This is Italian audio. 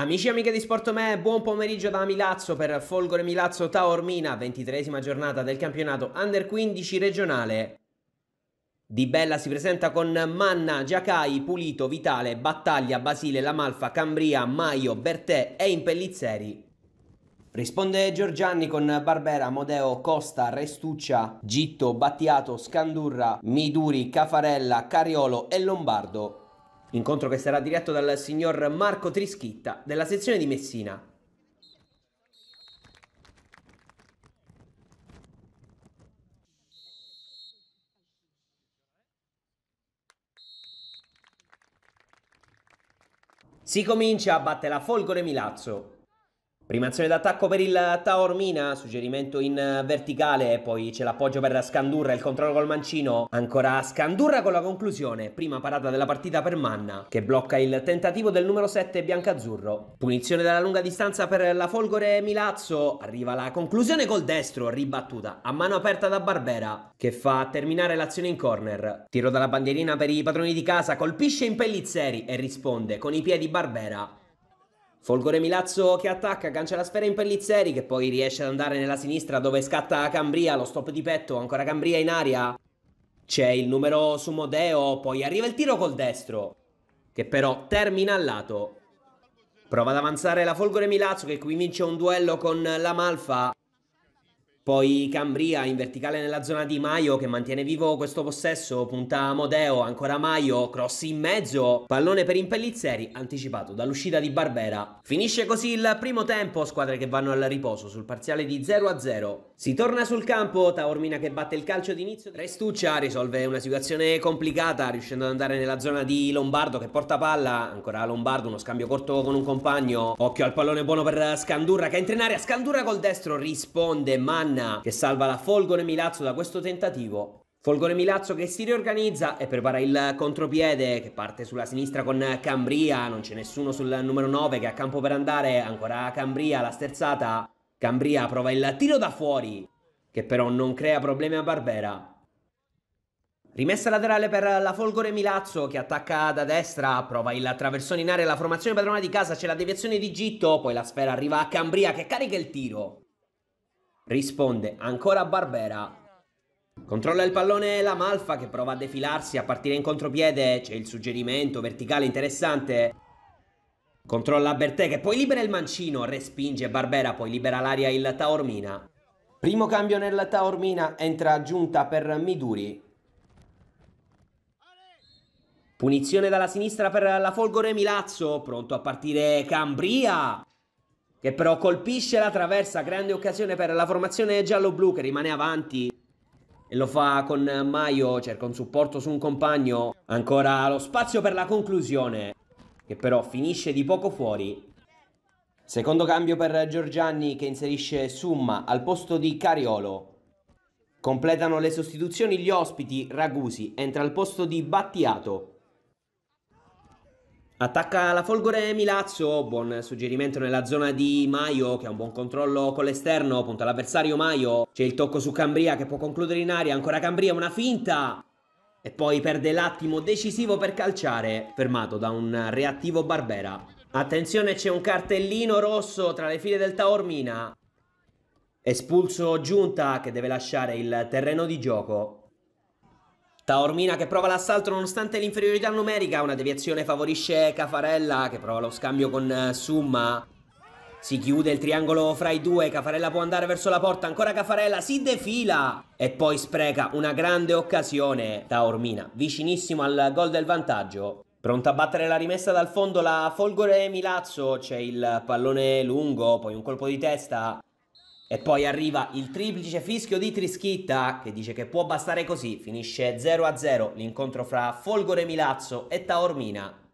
Amici e amiche di Sportome, buon pomeriggio da Milazzo per Folgore Milazzo Taormina, ventitresima giornata del campionato Under 15 regionale. Di Bella si presenta con Manna, Giacai, Pulito, Vitale, Battaglia, Basile, Lamalfa, Cambria, Maio, Bertè e Impellizzeri. Risponde Giorgianni con Barbera, Modeo, Costa, Restuccia, Gitto, Battiato, Scandurra, Miduri, Cafarella, Cariolo e Lombardo. Incontro che sarà diretto dal signor Marco Trischitta della sezione di Messina. Si comincia a battere la Folgore Milazzo. Prima azione d'attacco per il Taormina, suggerimento in verticale, poi c'è l'appoggio per Scandurra, il controllo col mancino, ancora Scandurra con la conclusione, prima parata della partita per Manna, che blocca il tentativo del numero 7 biancazzurro. Punizione dalla lunga distanza per la Folgore Milazzo, arriva la conclusione col destro, ribattuta a mano aperta da Barbera, che fa terminare l'azione in corner. Tiro dalla bandierina per i padroni di casa, colpisce in Pellizzeri e risponde con i piedi Barbera. Folgore Milazzo che attacca, cancia la sfera in Pellizzeri che poi riesce ad andare nella sinistra dove scatta Cambria, lo stop di petto, ancora Cambria in aria. C'è il numero su Modeo, poi arriva il tiro col destro che però termina al lato. Prova ad avanzare la Folgore Milazzo che qui vince un duello con la Malfa. Poi Cambria in verticale nella zona di Maio che mantiene vivo questo possesso, punta a Modeo, ancora Maio, cross in mezzo, pallone per Impellizzeri anticipato dall'uscita di Barbera. Finisce così il primo tempo, squadre che vanno al riposo sul parziale di 0-0. Si torna sul campo, Taormina che batte il calcio d'inizio, Restuccia risolve una situazione complicata riuscendo ad andare nella zona di Lombardo che porta palla, ancora Lombardo uno scambio corto con un compagno, occhio al pallone buono per Scandurra che entra in area, Scandurra col destro risponde, man Anna che salva la Folgore Milazzo da questo tentativo. Folgore Milazzo che si riorganizza e prepara il contropiede che parte sulla sinistra con Cambria, non c'è nessuno sul numero 9 che ha campo per andare, ancora Cambria la sterzata, Cambria prova il tiro da fuori che però non crea problemi a Barbera. Rimessa laterale per la Folgore Milazzo che attacca da destra, prova il traversone in area, la formazione padrona di casa, c'è la deviazione di Gitto, poi la sfera arriva a Cambria che carica il tiro. Risponde ancora Barbera. Controlla il pallone la Malfa che prova a defilarsi, a partire in contropiede. C'è il suggerimento verticale interessante. Controlla Bertè che poi libera il mancino, respinge Barbera, poi libera l'aria il Taormina. Primo cambio nel Taormina, entra giunta per Miduri. Punizione dalla sinistra per la Folgore Milazzo, pronto a partire Cambria che però colpisce la traversa, grande occasione per la formazione giallo-blu che rimane avanti e lo fa con Maio, cerca un supporto su un compagno, ancora lo spazio per la conclusione che però finisce di poco fuori. Secondo cambio per Giorgianni che inserisce Summa al posto di Cariolo. Completano le sostituzioni gli ospiti, Ragusi entra al posto di Battiato. Attacca la Folgore Milazzo, buon suggerimento nella zona di Maio che ha un buon controllo con l'esterno, punta l'avversario Maio, c'è il tocco su Cambria che può concludere in aria, ancora Cambria, una finta! E poi perde l'attimo decisivo per calciare, fermato da un reattivo Barbera. Attenzione c'è un cartellino rosso tra le file del Taormina. Espulso Giunta che deve lasciare il terreno di gioco. Taormina che prova l'assalto nonostante l'inferiorità numerica, una deviazione favorisce Cafarella che prova lo scambio con eh, Summa. Si chiude il triangolo fra i due, Cafarella può andare verso la porta, ancora Cafarella, si defila e poi spreca una grande occasione. Taormina vicinissimo al gol del vantaggio. Pronta a battere la rimessa dal fondo la Folgore Milazzo, c'è il pallone lungo, poi un colpo di testa e poi arriva il triplice fischio di Trischitta che dice che può bastare così. Finisce 0-0 l'incontro fra Folgore Milazzo e Taormina.